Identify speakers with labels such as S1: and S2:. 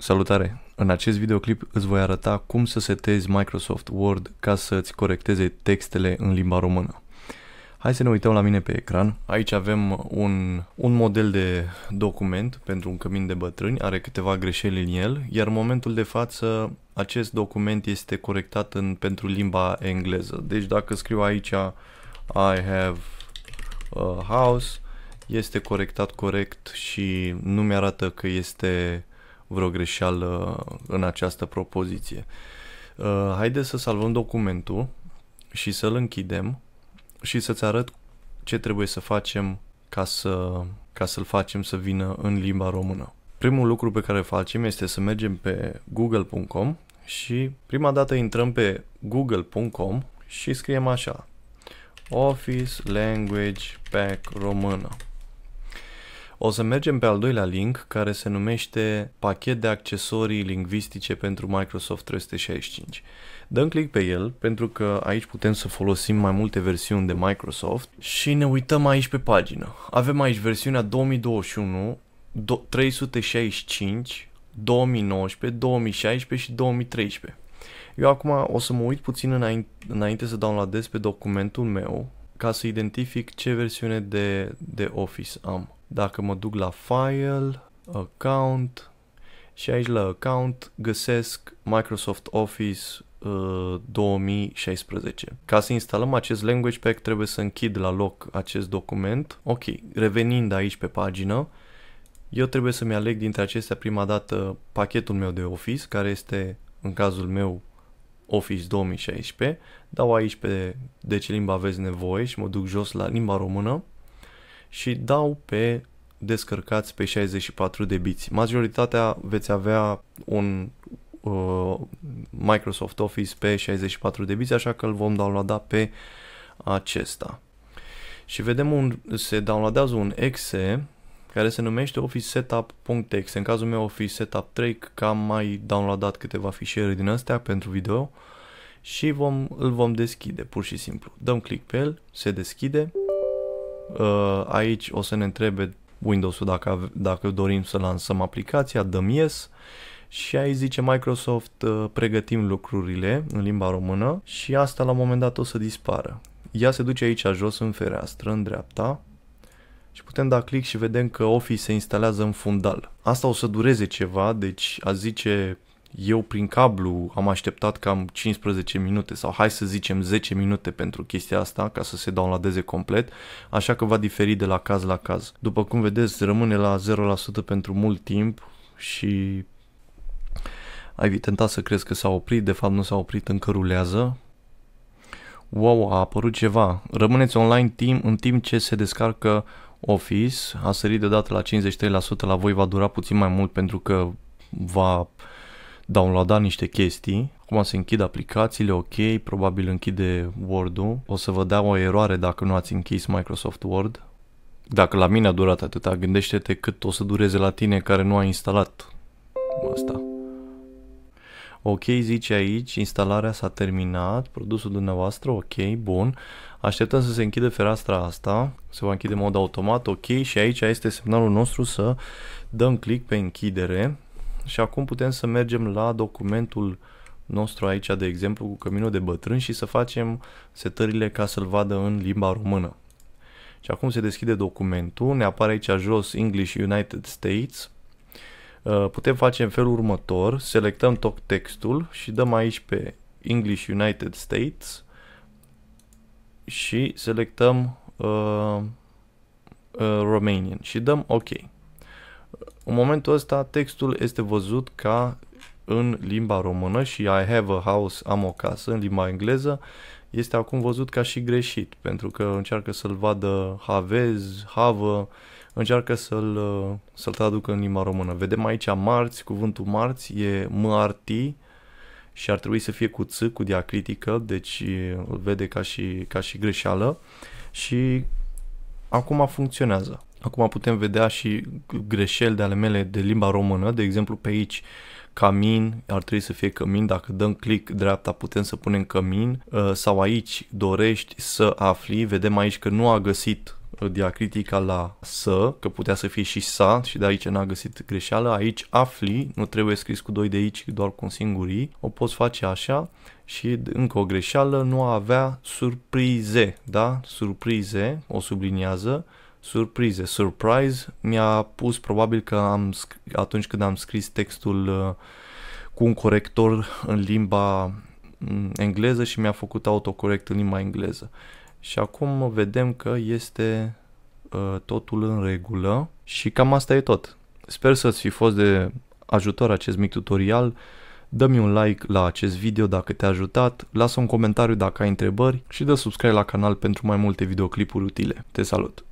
S1: Salutare! În acest videoclip îți voi arăta cum să setezi Microsoft Word ca să îți corecteze textele în limba română. Hai să ne uităm la mine pe ecran. Aici avem un, un model de document pentru un cămin de bătrâni, are câteva greșeli în el, iar în momentul de față acest document este corectat în, pentru limba engleză. Deci dacă scriu aici I have a house, este corectat corect și nu mi arată că este vreo greșeală în această propoziție. Uh, Haideți să salvăm documentul și să-l închidem și să-ți arăt ce trebuie să facem ca, să, ca să-l facem să vină în limba română. Primul lucru pe care îl facem este să mergem pe google.com și prima dată intrăm pe google.com și scriem așa Office Language Pack Română. O să mergem pe al doilea link care se numește pachet de accesorii lingvistice pentru Microsoft 365. Dăm click pe el pentru că aici putem să folosim mai multe versiuni de Microsoft și ne uităm aici pe pagină. Avem aici versiunea 2021, 365, 2019, 2016 și 2013. Eu acum o să mă uit puțin înainte să downloadez pe documentul meu ca să identific ce versiune de, de Office am. Dacă mă duc la File, Account și aici la Account găsesc Microsoft Office 2016. Uh, Ca să instalăm acest language pack trebuie să închid la loc acest document. Ok, revenind aici pe pagină, eu trebuie să-mi aleg dintre acestea prima dată pachetul meu de Office, care este în cazul meu Office 2016. Dau aici pe de ce limba aveți nevoie și mă duc jos la limba română și dau pe descărcați pe 64 de biți. Majoritatea veți avea un uh, Microsoft Office pe 64 de biți, așa că îl vom downloada pe acesta. Și vedem un, se downloadează un exe care se numește Office Setup.exe. În cazul meu Office Setup 3, că am mai downloadat câteva fișiere din astea pentru video și vom, îl vom deschide pur și simplu. Dăm click pe el, se deschide Uh, aici o să ne întrebe Windows-ul dacă, dacă dorim să lansăm aplicația, dăm yes și aici zice Microsoft uh, pregătim lucrurile în limba română și asta la un moment dat o să dispară. Ea se duce aici jos în fereastră, în dreapta și putem da click și vedem că Office se instalează în fundal. Asta o să dureze ceva, deci a zice eu prin cablu am așteptat cam 15 minute sau hai să zicem 10 minute pentru chestia asta ca să se downloadeze complet, așa că va diferi de la caz la caz. După cum vedeți, rămâne la 0% pentru mult timp și ai tentat să crezi că s-a oprit, de fapt nu s-a oprit, încă rulează. Wow, a apărut ceva. Rămâneți online timp în timp ce se descarcă Office. A sărit deodată la 53%, la voi va dura puțin mai mult pentru că va downloada niște chestii. Acum se închid aplicațiile, ok, probabil închide Word-ul. O să vă dea o eroare dacă nu ați închis Microsoft Word. Dacă la mine a durat atâta, gândește-te cât o să dureze la tine care nu a instalat asta. Ok, zice aici, instalarea s-a terminat, produsul dumneavoastră, ok, bun. Așteptăm să se închide fereastra asta, se va închide în mod automat, ok, și aici este semnalul nostru să dăm click pe închidere și acum putem să mergem la documentul nostru aici, de exemplu, cu căminul de bătrân și să facem setările ca să-l vadă în limba română. Și acum se deschide documentul, ne apare aici jos English United States. Uh, putem face în felul următor, selectăm tot textul și dăm aici pe English United States și selectăm uh, uh, Romanian și dăm OK. În momentul ăsta textul este văzut ca în limba română și I have a house, am o casă, în limba engleză, este acum văzut ca și greșit, pentru că încearcă să-l vadă havez, havă, încearcă să-l, să-l traducă în limba română. Vedem aici marți, cuvântul marți e marti și ar trebui să fie cu ț, cu diacritică, deci îl vede ca și, ca și greșeală și acum funcționează. Acum putem vedea și greșeli de ale mele de limba română, de exemplu pe aici camin, ar trebui să fie cămin, dacă dăm click dreapta putem să punem cămin uh, sau aici dorești să afli, vedem aici că nu a găsit uh, diacritica la să, că putea să fie și sa și de aici n-a găsit greșeală, aici afli, nu trebuie scris cu doi de aici, doar cu un singur i, o poți face așa și încă o greșeală, nu a avea surprize, da? Surprize, o subliniază, surprize, surprise, mi-a pus probabil că am, atunci când am scris textul uh, cu un corector în limba mm, engleză și mi-a făcut autocorect în limba engleză. Și acum vedem că este uh, totul în regulă și cam asta e tot. Sper să-ți fi fost de ajutor acest mic tutorial. Dă-mi un like la acest video dacă te-a ajutat, lasă un comentariu dacă ai întrebări și dă subscribe la canal pentru mai multe videoclipuri utile. Te salut!